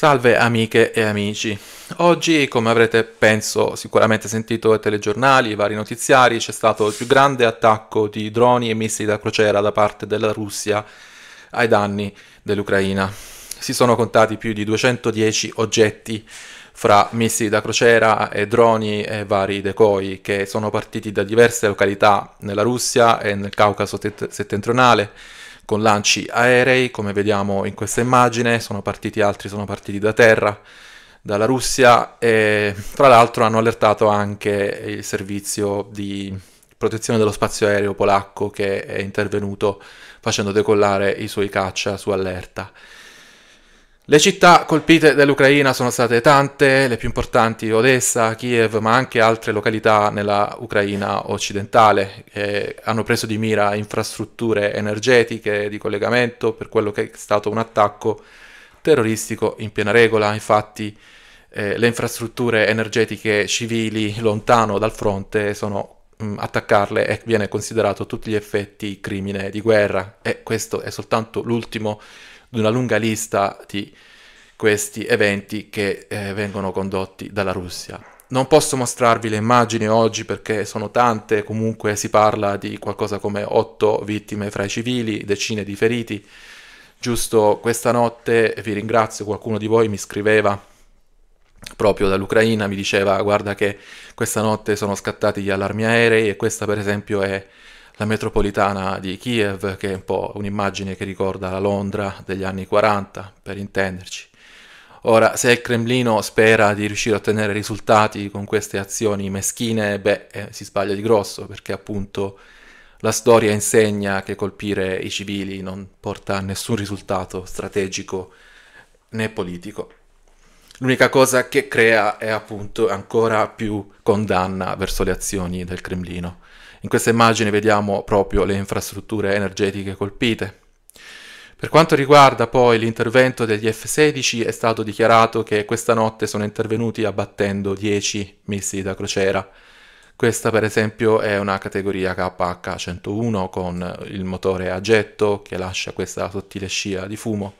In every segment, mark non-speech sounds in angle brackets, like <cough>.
Salve amiche e amici. Oggi, come avrete penso sicuramente sentito ai telegiornali, ai vari notiziari, c'è stato il più grande attacco di droni e missili da crociera da parte della Russia ai danni dell'Ucraina. Si sono contati più di 210 oggetti fra missili da crociera e droni e vari decoi che sono partiti da diverse località nella Russia e nel Caucaso settentrionale con lanci aerei, come vediamo in questa immagine, sono partiti altri, sono partiti da terra, dalla Russia e tra l'altro hanno allertato anche il servizio di protezione dello spazio aereo polacco che è intervenuto facendo decollare i suoi caccia su allerta. Le città colpite dall'Ucraina sono state tante, le più importanti Odessa, Kiev, ma anche altre località nella Ucraina occidentale che hanno preso di mira infrastrutture energetiche di collegamento per quello che è stato un attacco terroristico in piena regola. Infatti eh, le infrastrutture energetiche civili lontano dal fronte sono mh, mm, attaccarle e viene considerato a tutti gli effetti crimine di guerra e questo è soltanto l'ultimo di una lunga lista di questi eventi che eh, vengono condotti dalla Russia. Non posso mostrarvi le immagini oggi perché sono tante, comunque si parla di qualcosa come otto vittime fra i civili, decine di feriti. Giusto questa notte, vi ringrazio, qualcuno di voi mi scriveva proprio dall'Ucraina, mi diceva guarda che questa notte sono scattati gli allarmi aerei e questa per esempio è la metropolitana di Kiev, che è un po' un'immagine che ricorda la Londra degli anni 40, per intenderci. Ora, se il Cremlino spera di riuscire a ottenere risultati con queste azioni meschine, beh, eh, si sbaglia di grosso, perché appunto la storia insegna che colpire i civili non porta a nessun risultato strategico né politico. L'unica cosa che crea è appunto ancora più condanna verso le azioni del Cremlino. In questa immagine vediamo proprio le infrastrutture energetiche colpite. Per quanto riguarda poi l'intervento degli F-16 è stato dichiarato che questa notte sono intervenuti abbattendo 10 missili da crociera. Questa per esempio è una categoria KH-101 con il motore a getto che lascia questa sottile scia di fumo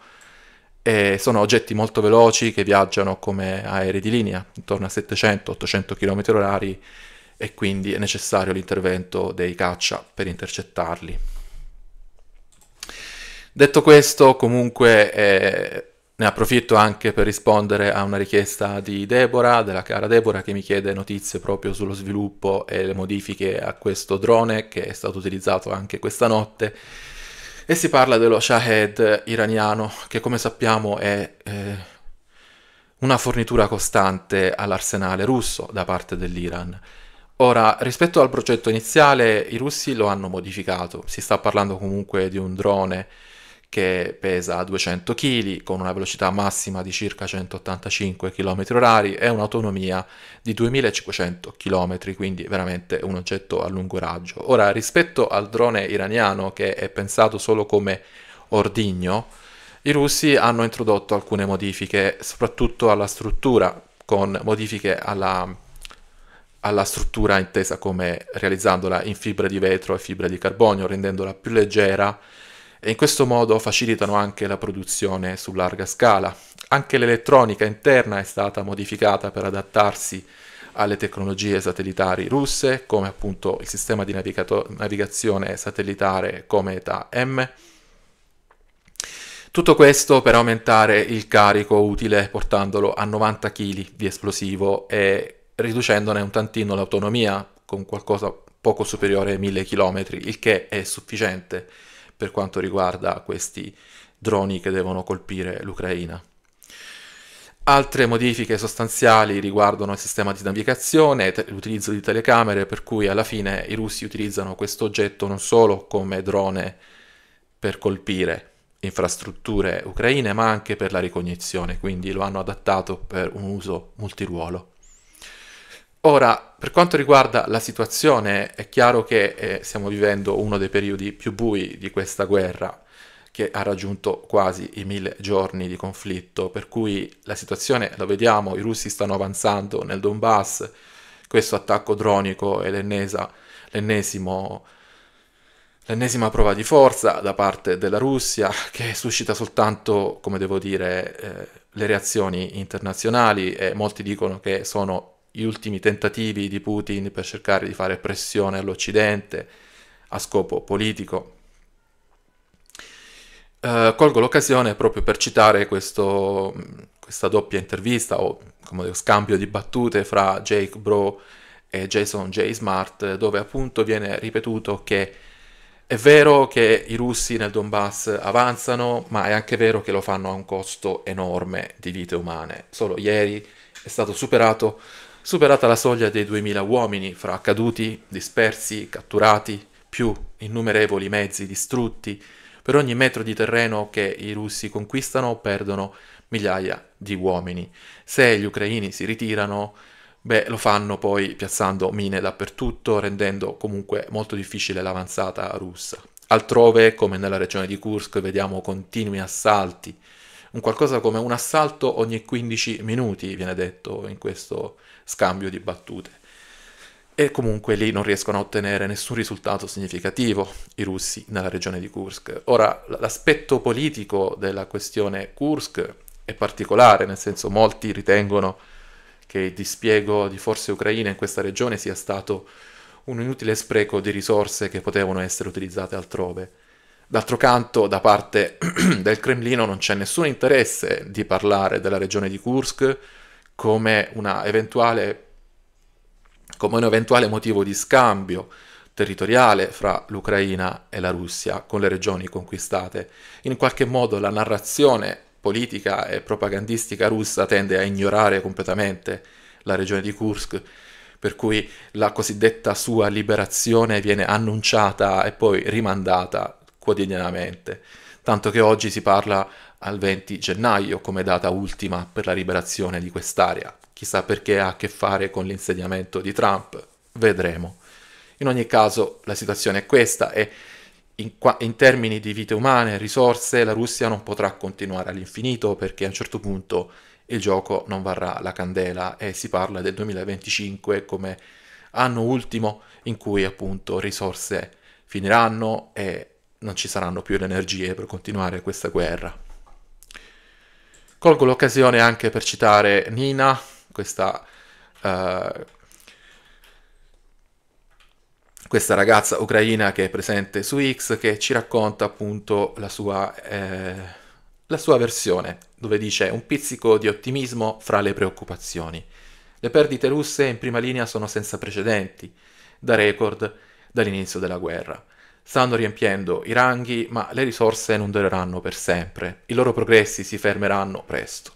e sono oggetti molto veloci che viaggiano come aerei di linea, intorno a 700-800 km h e quindi è necessario l'intervento dei caccia per intercettarli. Detto questo, comunque eh, ne approfitto anche per rispondere a una richiesta di Deborah, della cara Deborah, che mi chiede notizie proprio sullo sviluppo e le modifiche a questo drone che è stato utilizzato anche questa notte e si parla dello Shahed iraniano, che come sappiamo è eh, una fornitura costante all'arsenale russo da parte dell'Iran. Ora, rispetto al progetto iniziale, i russi lo hanno modificato, si sta parlando comunque di un drone che pesa 200 kg con una velocità massima di circa 185 km/h e un'autonomia di 2500 km, quindi veramente un oggetto a lungo raggio. Ora, rispetto al drone iraniano che è pensato solo come ordigno, i russi hanno introdotto alcune modifiche, soprattutto alla struttura, con modifiche alla, alla struttura intesa come realizzandola in fibra di vetro e fibra di carbonio, rendendola più leggera e in questo modo facilitano anche la produzione su larga scala. Anche l'elettronica interna è stata modificata per adattarsi alle tecnologie satellitari russe, come appunto il sistema di navigato- navigazione satellitare Cometa M. Tutto questo per aumentare il carico utile portandolo a 90 kg di esplosivo e riducendone un tantino l'autonomia con qualcosa poco superiore ai 1000 km, il che è sufficiente per quanto riguarda questi droni che devono colpire l'Ucraina. Altre modifiche sostanziali riguardano il sistema di navigazione, l'utilizzo di telecamere, per cui alla fine i russi utilizzano questo oggetto non solo come drone per colpire infrastrutture ucraine, ma anche per la ricognizione, quindi lo hanno adattato per un uso multiruolo. Ora, per quanto riguarda la situazione, è chiaro che eh, stiamo vivendo uno dei periodi più bui di questa guerra, che ha raggiunto quasi i mille giorni di conflitto, per cui la situazione, lo vediamo, i russi stanno avanzando nel Donbass, questo attacco dronico è l'ennesimo l'ennesima prova di forza da parte della Russia che suscita soltanto, come devo dire, eh, le reazioni internazionali e molti dicono che sono gli ultimi tentativi di Putin per cercare di fare pressione all'Occidente a scopo politico. Eh, colgo l'occasione proprio per citare questo, questa doppia intervista o dire, scambio di battute fra Jake Bro e Jason J. Smart, dove appunto viene ripetuto che è vero che i russi nel Donbass avanzano, ma è anche vero che lo fanno a un costo enorme di vite umane. Solo ieri è stato superato Superata la soglia dei 2000 uomini, fra caduti, dispersi, catturati, più innumerevoli mezzi distrutti, per ogni metro di terreno che i russi conquistano perdono migliaia di uomini. Se gli ucraini si ritirano, beh, lo fanno poi piazzando mine dappertutto, rendendo comunque molto difficile l'avanzata russa. Altrove, come nella regione di Kursk, vediamo continui assalti, un qualcosa come un assalto ogni 15 minuti, viene detto in questo scambio di battute. E comunque lì non riescono a ottenere nessun risultato significativo i russi nella regione di Kursk. Ora, l'aspetto politico della questione Kursk è particolare, nel senso molti ritengono che il dispiego di forze ucraine in questa regione sia stato un inutile spreco di risorse che potevano essere utilizzate altrove. D'altro canto, da parte <clears throat> del Cremlino non c'è nessun interesse di parlare della regione di Kursk come, eventuale, come un eventuale motivo di scambio territoriale fra l'Ucraina e la Russia, con le regioni conquistate. In qualche modo la narrazione politica e propagandistica russa tende a ignorare completamente la regione di Kursk, per cui la cosiddetta sua liberazione viene annunciata e poi rimandata quotidianamente, tanto che oggi si parla al 20 gennaio come data ultima per la liberazione di quest'area. Chissà perché ha a che fare con l'insediamento di Trump, vedremo. In ogni caso la situazione è questa e in, in, termini di vite umane, e risorse, la Russia non potrà continuare all'infinito perché a un certo punto il gioco non varrà la candela e si parla del 2025 come anno ultimo in cui appunto risorse finiranno e non ci saranno più le energie per continuare questa guerra. Colgo l'occasione anche per citare Nina, questa, uh, questa, ragazza ucraina che è presente su X, che ci racconta appunto la sua, eh, la sua versione, dove dice un pizzico di ottimismo fra le preoccupazioni. Le perdite russe in prima linea sono senza precedenti, da record dall'inizio della guerra. Stanno riempiendo i ranghi, ma le risorse non dureranno per sempre. I loro progressi si fermeranno presto.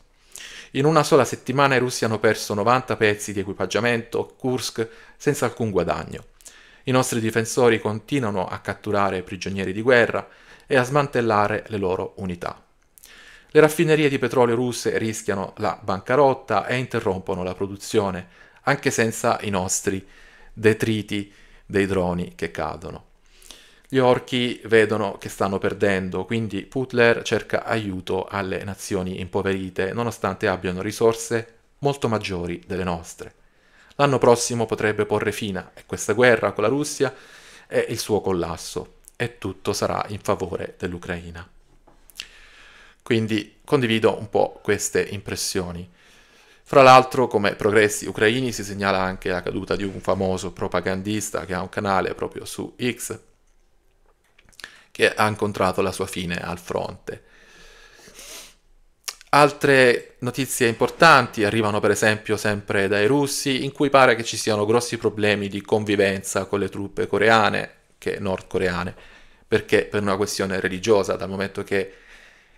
In una sola settimana i russi hanno perso 90 pezzi di equipaggiamento Kursk senza alcun guadagno. I nostri difensori continuano a catturare prigionieri di guerra e a smantellare le loro unità. Le raffinerie di petrolio russe rischiano la bancarotta e interrompono la produzione, anche senza i nostri detriti dei droni che cadono. Gli orchi vedono che stanno perdendo, quindi Putler cerca aiuto alle nazioni impoverite, nonostante abbiano risorse molto maggiori delle nostre. L'anno prossimo potrebbe porre fine a questa guerra con la Russia e il suo collasso, e tutto sarà in favore dell'Ucraina. Quindi condivido un po' queste impressioni. Fra l'altro, come progressi ucraini si segnala anche la caduta di un famoso propagandista che ha un canale proprio su X, che ha incontrato la sua fine al fronte. Altre notizie importanti arrivano per esempio sempre dai russi, in cui pare che ci siano grossi problemi di convivenza con le truppe coreane, che nordcoreane, perché per una questione religiosa, dal momento che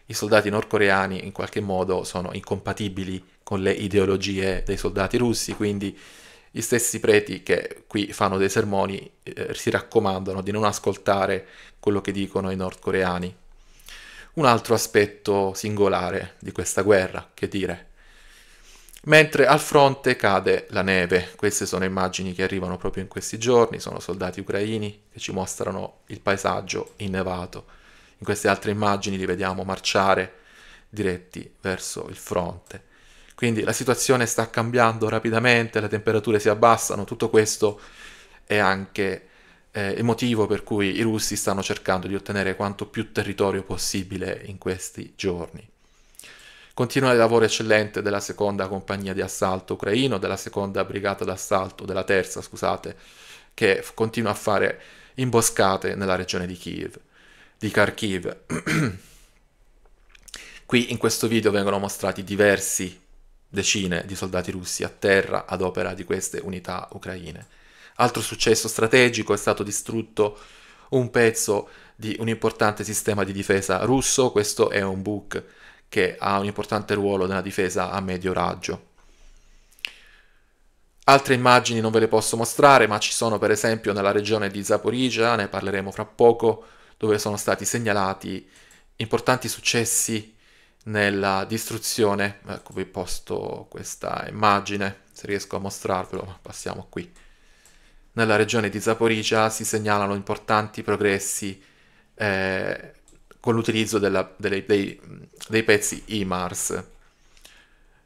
i soldati nordcoreani in qualche modo sono incompatibili con le ideologie dei soldati russi, quindi gli stessi preti che qui fanno dei sermoni eh, si raccomandano di non ascoltare quello che dicono i nordcoreani. Un altro aspetto singolare di questa guerra, che dire. Mentre al fronte cade la neve, queste sono immagini che arrivano proprio in questi giorni, sono soldati ucraini che ci mostrano il paesaggio innevato. In queste altre immagini li vediamo marciare diretti verso il fronte. Quindi la situazione sta cambiando rapidamente, le temperature si abbassano, tutto questo è anche eh, il motivo per cui i russi stanno cercando di ottenere quanto più territorio possibile in questi giorni. Continua il lavoro eccellente della seconda compagnia di assalto ucraino, della seconda brigata d'assalto, della terza, scusate, che continua a fare imboscate nella regione di Kiev, di Kharkiv. <clears throat> Qui in questo video vengono mostrati diversi decine di soldati russi a terra ad opera di queste unità ucraine. Altro successo strategico è stato distrutto un pezzo di un importante sistema di difesa russo, questo è un Buk che ha un importante ruolo nella difesa a medio raggio. Altre immagini non ve le posso mostrare, ma ci sono per esempio nella regione di Zaporizia, ne parleremo fra poco, dove sono stati segnalati importanti successi nella distruzione. Ecco, vi posto questa immagine, se riesco a mostrarvelo, passiamo qui. Nella regione di Zaporigia si segnalano importanti progressi eh, con l'utilizzo dei, dei pezzi IMARS,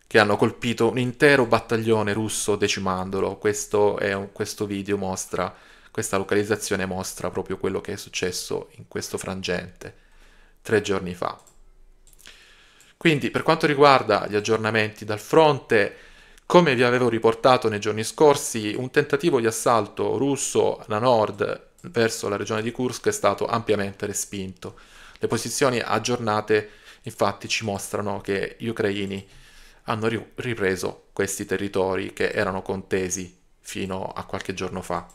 che hanno colpito un intero battaglione russo decimandolo. Questo, un, questo video mostra, questa localizzazione mostra proprio quello che è successo in questo frangente tre giorni fa. Quindi per quanto riguarda gli aggiornamenti dal fronte, come vi avevo riportato nei giorni scorsi, un tentativo di assalto russo da nord verso la regione di Kursk è stato ampiamente respinto. Le posizioni aggiornate infatti ci mostrano che gli ucraini hanno ripreso questi territori che erano contesi fino a qualche giorno fa.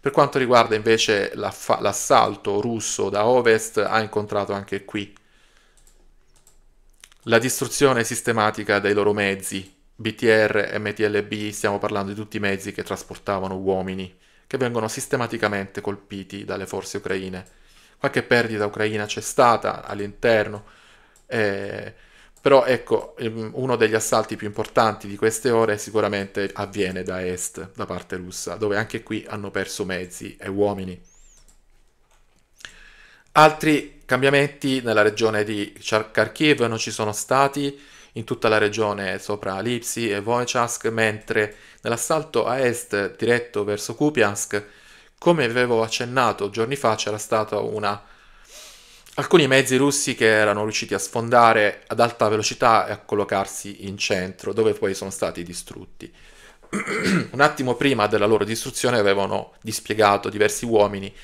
Per quanto riguarda invece l'assalto russo da ovest, ha incontrato anche qui la distruzione sistematica dei loro mezzi, BTR, MTLB, stiamo parlando di tutti i mezzi che trasportavano uomini, che vengono sistematicamente colpiti dalle forze ucraine. Qualche perdita ucraina c'è stata all'interno, eh, però ecco, ehm, uno degli assalti più importanti di queste ore sicuramente avviene da est, da parte russa, dove anche qui hanno perso mezzi e uomini. Altri cambiamenti nella regione di Kharkiv non ci sono stati, in tutta la regione sopra Lipsi e Voichask, mentre nell'assalto a est diretto verso Kupiansk, come avevo accennato giorni fa, c'era stata una... alcuni mezzi russi che erano riusciti a sfondare ad alta velocità e a collocarsi in centro, dove poi sono stati distrutti. <clears throat> Un attimo prima della loro distruzione avevano dispiegato diversi uomini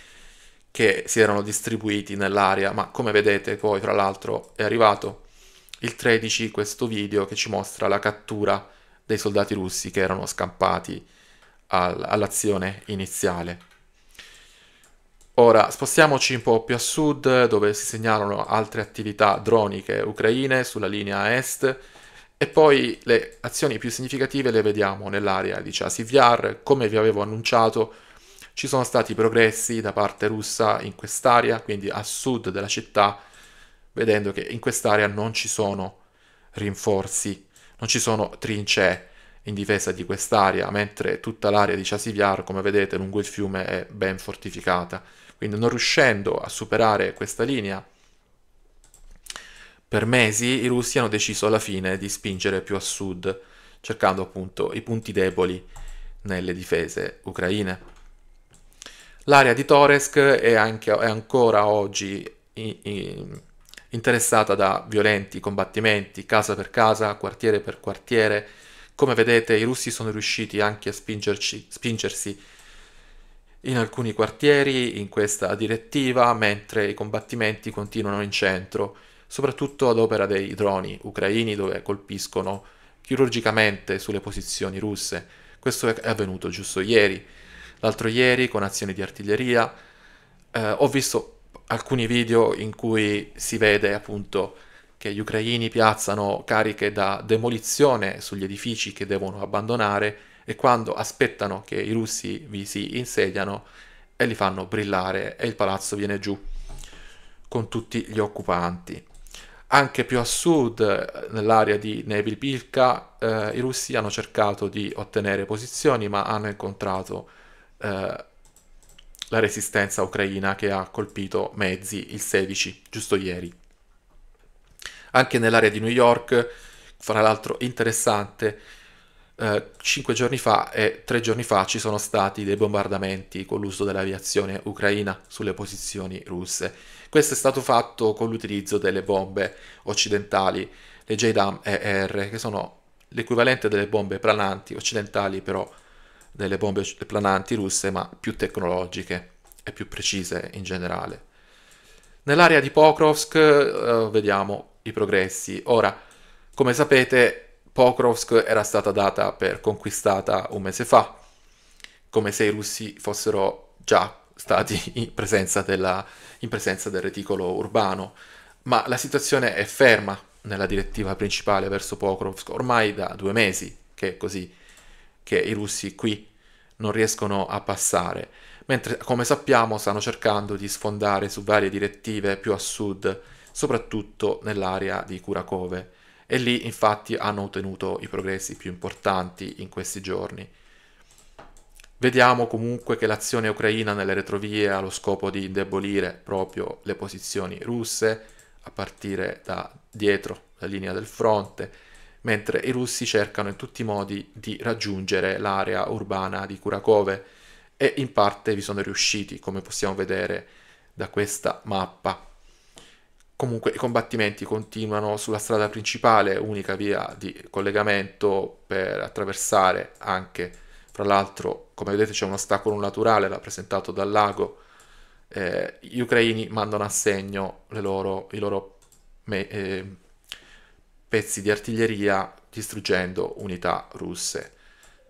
che si erano distribuiti nell'area, ma come vedete poi tra l'altro è arrivato il 13 questo video che ci mostra la cattura dei soldati russi che erano scampati all'azione iniziale. Ora spostiamoci un po' più a sud dove si segnalano altre attività droniche ucraine sulla linea est e poi le azioni più significative le vediamo nell'area di Chasivyar, come vi avevo annunciato ci sono stati progressi da parte russa in quest'area, quindi a sud della città, vedendo che in quest'area non ci sono rinforzi, non ci sono trincee in difesa di quest'area, mentre tutta l'area di Chasiviar, come vedete, lungo il fiume è ben fortificata. Quindi non riuscendo a superare questa linea, per mesi i russi hanno deciso alla fine di spingere più a sud, cercando appunto i punti deboli nelle difese ucraine. L'area di Toresk è, anche, è ancora oggi in, in, interessata da violenti combattimenti, casa per casa, quartiere per quartiere. Come vedete i russi sono riusciti anche a spingerci, spingersi in alcuni quartieri in questa direttiva, mentre i combattimenti continuano in centro, soprattutto ad opera dei droni ucraini dove colpiscono chirurgicamente sulle posizioni russe. Questo è avvenuto giusto ieri l'altro ieri con azioni di artiglieria. Eh, ho visto alcuni video in cui si vede appunto che gli ucraini piazzano cariche da demolizione sugli edifici che devono abbandonare e quando aspettano che i russi vi si insediano e li fanno brillare e il palazzo viene giù con tutti gli occupanti. Anche più a sud, nell'area di Neville eh, i russi hanno cercato di ottenere posizioni ma hanno incontrato eh, la resistenza ucraina che ha colpito mezzi il 16, giusto ieri. Anche nell'area di New York, fra l'altro interessante, eh, cinque giorni fa e tre giorni fa ci sono stati dei bombardamenti con l'uso dell'aviazione ucraina sulle posizioni russe. Questo è stato fatto con l'utilizzo delle bombe occidentali, le JDAM ER, che sono l'equivalente delle bombe plananti occidentali però delle bombe plananti russe, ma più tecnologiche e più precise in generale. Nell'area di Pokrovsk eh, vediamo i progressi. Ora, come sapete, Pokrovsk era stata data per conquistata un mese fa, come se i russi fossero già stati <laughs> in presenza, della, in presenza del reticolo urbano, ma la situazione è ferma nella direttiva principale verso Pokrovsk ormai da due mesi che è così che i russi qui non riescono a passare, mentre come sappiamo stanno cercando di sfondare su varie direttive più a sud, soprattutto nell'area di Kurakove, e lì infatti hanno ottenuto i progressi più importanti in questi giorni. Vediamo comunque che l'azione ucraina nelle retrovie ha lo scopo di indebolire proprio le posizioni russe a partire da dietro la linea del fronte, mentre i russi cercano in tutti i modi di raggiungere l'area urbana di Kurakove e in parte vi sono riusciti, come possiamo vedere da questa mappa. Comunque i combattimenti continuano sulla strada principale, unica via di collegamento per attraversare anche, fra l'altro, come vedete c'è un ostacolo naturale rappresentato dal lago. Eh, gli ucraini mandano a segno loro, i loro me, eh, pezzi di artiglieria distruggendo unità russe,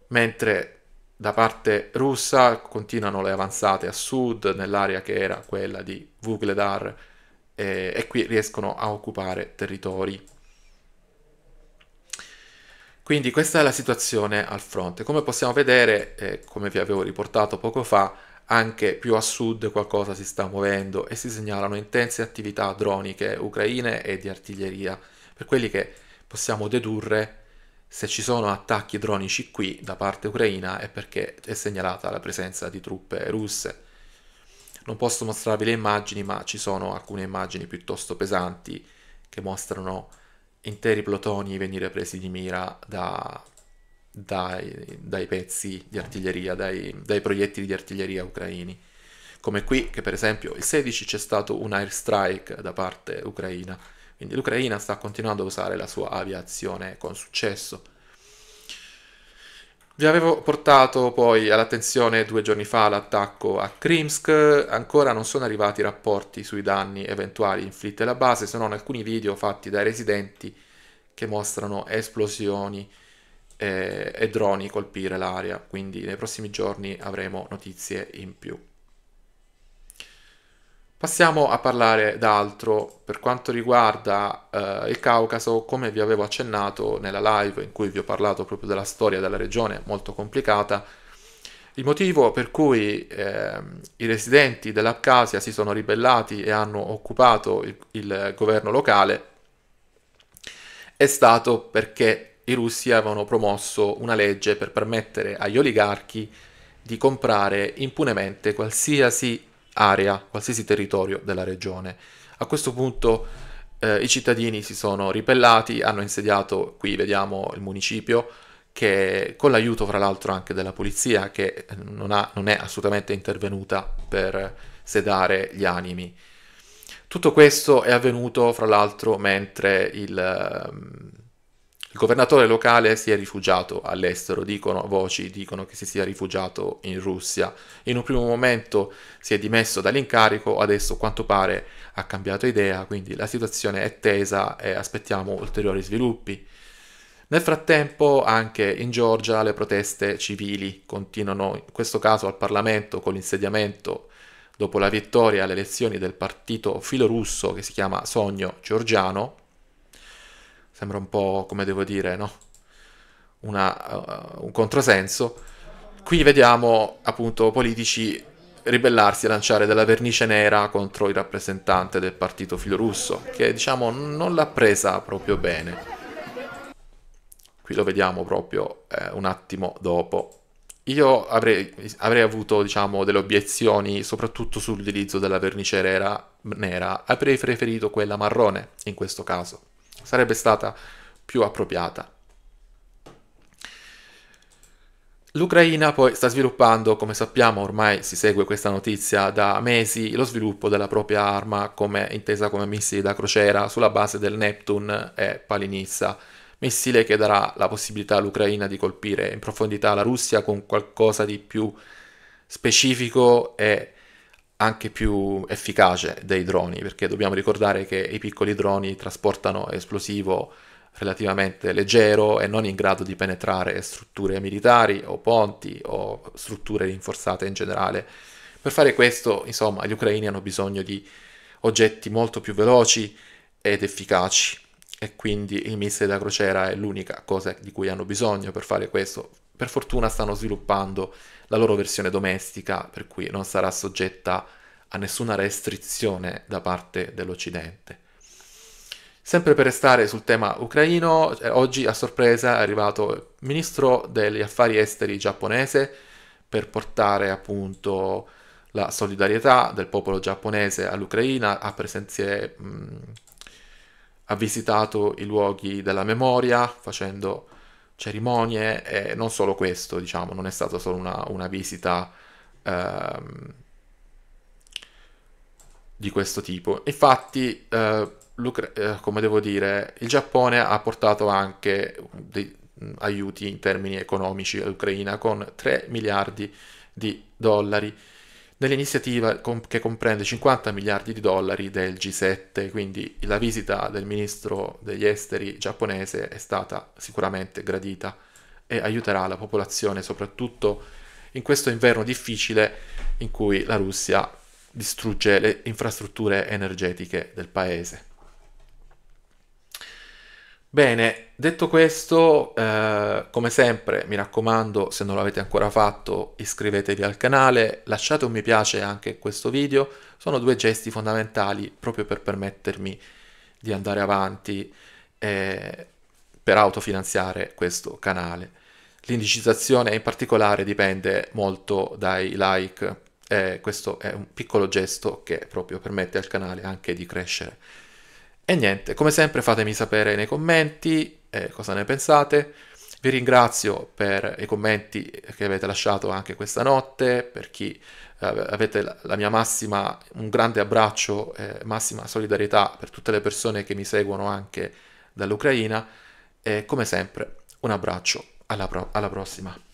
mentre da parte russa continuano le avanzate a sud nell'area che era quella di Vugledar eh, e qui riescono a occupare territori. Quindi questa è la situazione al fronte. Come possiamo vedere, eh, come vi avevo riportato poco fa, anche più a sud qualcosa si sta muovendo e si segnalano intense attività droniche ucraine e di artiglieria per quelli che possiamo dedurre se ci sono attacchi dronici qui da parte ucraina è perché è segnalata la presenza di truppe russe. Non posso mostrarvi le immagini, ma ci sono alcune immagini piuttosto pesanti che mostrano interi plotoni venire presi di mira da, dai, dai, pezzi di artiglieria, dai, dai proiettili di artiglieria ucraini. Come qui, che per esempio il 16 c'è stato un airstrike da parte ucraina quindi l'Ucraina sta continuando a usare la sua aviazione con successo. Vi avevo portato poi all'attenzione due giorni fa l'attacco a Krimsk, ancora non sono arrivati rapporti sui danni eventuali inflitti alla base, se non alcuni video fatti dai residenti che mostrano esplosioni eh, e, droni colpire l'area, quindi nei prossimi giorni avremo notizie in più. Passiamo a parlare d'altro per quanto riguarda eh, il Caucaso, come vi avevo accennato nella live in cui vi ho parlato proprio della storia della regione molto complicata. Il motivo per cui eh, i residenti dell'Abkhazia si sono ribellati e hanno occupato il, il governo locale è stato perché i russi avevano promosso una legge per permettere agli oligarchi di comprare impunemente qualsiasi area, qualsiasi territorio della regione. A questo punto eh, i cittadini si sono ribellati, hanno insediato, qui vediamo il municipio, che con l'aiuto fra l'altro anche della polizia che non, ha, non, è assolutamente intervenuta per sedare gli animi. Tutto questo è avvenuto fra l'altro mentre il, ehm, il governatore locale si è rifugiato all'estero, dicono voci, dicono che si sia rifugiato in Russia. In un primo momento si è dimesso dall'incarico, adesso quanto pare ha cambiato idea, quindi la situazione è tesa e aspettiamo ulteriori sviluppi. Nel frattempo anche in Georgia le proteste civili continuano, in questo caso al Parlamento con l'insediamento dopo la vittoria alle elezioni del partito filorusso che si chiama Sogno Georgiano, Sembra un po', come devo dire, no? Una, uh, un controsenso. Qui vediamo appunto politici ribellarsi e lanciare della vernice nera contro il rappresentante del partito filorusso, che diciamo non l'ha presa proprio bene. Qui lo vediamo proprio eh, un attimo dopo. Io avrei, avrei avuto diciamo, delle obiezioni soprattutto sull'utilizzo della vernice nera, avrei preferito quella marrone in questo caso sarebbe stata più appropriata. L'Ucraina poi sta sviluppando, come sappiamo ormai si segue questa notizia da mesi, lo sviluppo della propria arma come, intesa come missili da crociera sulla base del Neptune e Palinizza, missile che darà la possibilità all'Ucraina di colpire in profondità la Russia con qualcosa di più specifico e anche più efficace dei droni, perché dobbiamo ricordare che i piccoli droni trasportano esplosivo relativamente leggero e non in grado di penetrare strutture militari o ponti o strutture rinforzate in generale. Per fare questo, insomma, gli ucraini hanno bisogno di oggetti molto più veloci ed efficaci e quindi il missile da crociera è l'unica cosa di cui hanno bisogno per fare questo, per fortuna stanno sviluppando la loro versione domestica, per cui non sarà soggetta a nessuna restrizione da parte dell'Occidente. Sempre per restare sul tema ucraino, eh, oggi a sorpresa è arrivato il ministro degli affari esteri giapponese per portare appunto la solidarietà del popolo giapponese all'Ucraina, ha presenze mh, ha visitato i luoghi della memoria facendo cerimonie e non solo questo, diciamo, non è stata solo una, una visita ehm, di questo tipo. Infatti, eh, eh, come devo dire, il Giappone ha portato anche dei aiuti in termini economici all'Ucraina con 3 miliardi di dollari nell'iniziativa che comprende 50 miliardi di dollari del G7, quindi la visita del ministro degli esteri giapponese è stata sicuramente gradita e aiuterà la popolazione soprattutto in questo inverno difficile in cui la Russia distrugge le infrastrutture energetiche del paese. Bene, detto questo, eh, come sempre mi raccomando, se non l'avete ancora fatto, iscrivetevi al canale, lasciate un mi piace anche a questo video, sono due gesti fondamentali proprio per permettermi di andare avanti eh, per autofinanziare questo canale. L'indicizzazione in particolare dipende molto dai like, eh, questo è un piccolo gesto che proprio permette al canale anche di crescere. E niente, come sempre fatemi sapere nei commenti eh, cosa ne pensate. Vi ringrazio per i commenti che avete lasciato anche questa notte, per chi eh, avete la mia massima, un grande abbraccio, eh, massima solidarietà per tutte le persone che mi seguono anche dall'Ucraina e come sempre un abbraccio, alla, pro alla prossima.